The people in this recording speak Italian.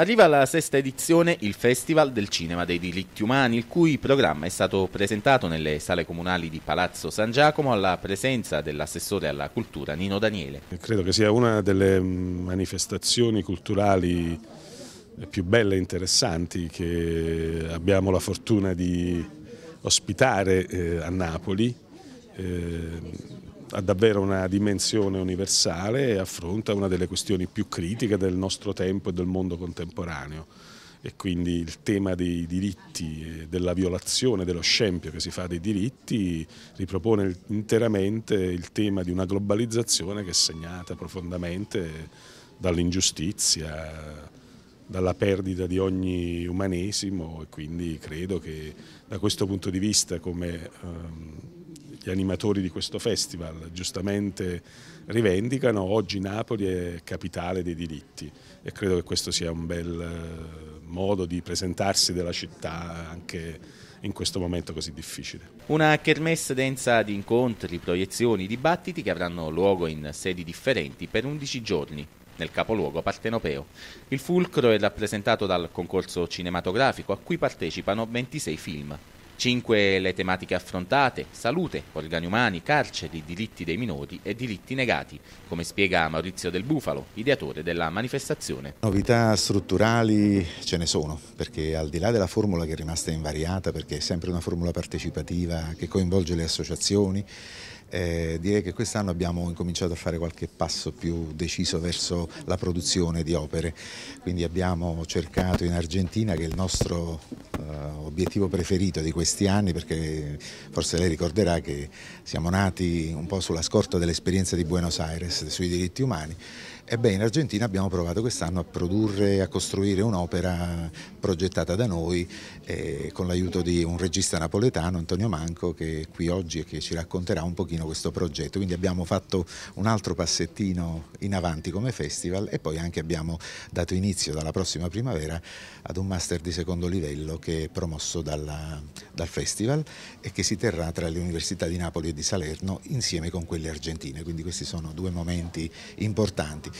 Arriva la sesta edizione il Festival del Cinema dei diritti umani, il cui programma è stato presentato nelle sale comunali di Palazzo San Giacomo alla presenza dell'assessore alla cultura Nino Daniele. Credo che sia una delle mm, manifestazioni culturali più belle e interessanti che abbiamo la fortuna di ospitare eh, a Napoli eh, ha davvero una dimensione universale e affronta una delle questioni più critiche del nostro tempo e del mondo contemporaneo e quindi il tema dei diritti, e della violazione, dello scempio che si fa dei diritti ripropone interamente il tema di una globalizzazione che è segnata profondamente dall'ingiustizia, dalla perdita di ogni umanesimo e quindi credo che da questo punto di vista come ehm, gli animatori di questo festival giustamente rivendicano, oggi Napoli è capitale dei diritti e credo che questo sia un bel eh, modo di presentarsi della città anche in questo momento così difficile. Una kermesse densa di incontri, proiezioni, dibattiti che avranno luogo in sedi differenti per 11 giorni nel capoluogo partenopeo. Il fulcro è rappresentato dal concorso cinematografico a cui partecipano 26 film. Cinque le tematiche affrontate, salute, organi umani, carceri, diritti dei minori e diritti negati, come spiega Maurizio Del Bufalo, ideatore della manifestazione. Novità strutturali ce ne sono, perché al di là della formula che è rimasta invariata, perché è sempre una formula partecipativa che coinvolge le associazioni, eh, direi che quest'anno abbiamo incominciato a fare qualche passo più deciso verso la produzione di opere, quindi abbiamo cercato in Argentina che il nostro obiettivo preferito di questi anni perché forse lei ricorderà che siamo nati un po' sulla scorta dell'esperienza di Buenos Aires sui diritti umani Ebbene, in Argentina abbiamo provato quest'anno a produrre, a costruire un'opera progettata da noi eh, con l'aiuto di un regista napoletano, Antonio Manco, che è qui oggi e che ci racconterà un pochino questo progetto. Quindi abbiamo fatto un altro passettino in avanti come festival e poi anche abbiamo dato inizio dalla prossima primavera ad un master di secondo livello che è promosso dalla, dal festival e che si terrà tra le università di Napoli e di Salerno insieme con quelle argentine. Quindi questi sono due momenti importanti.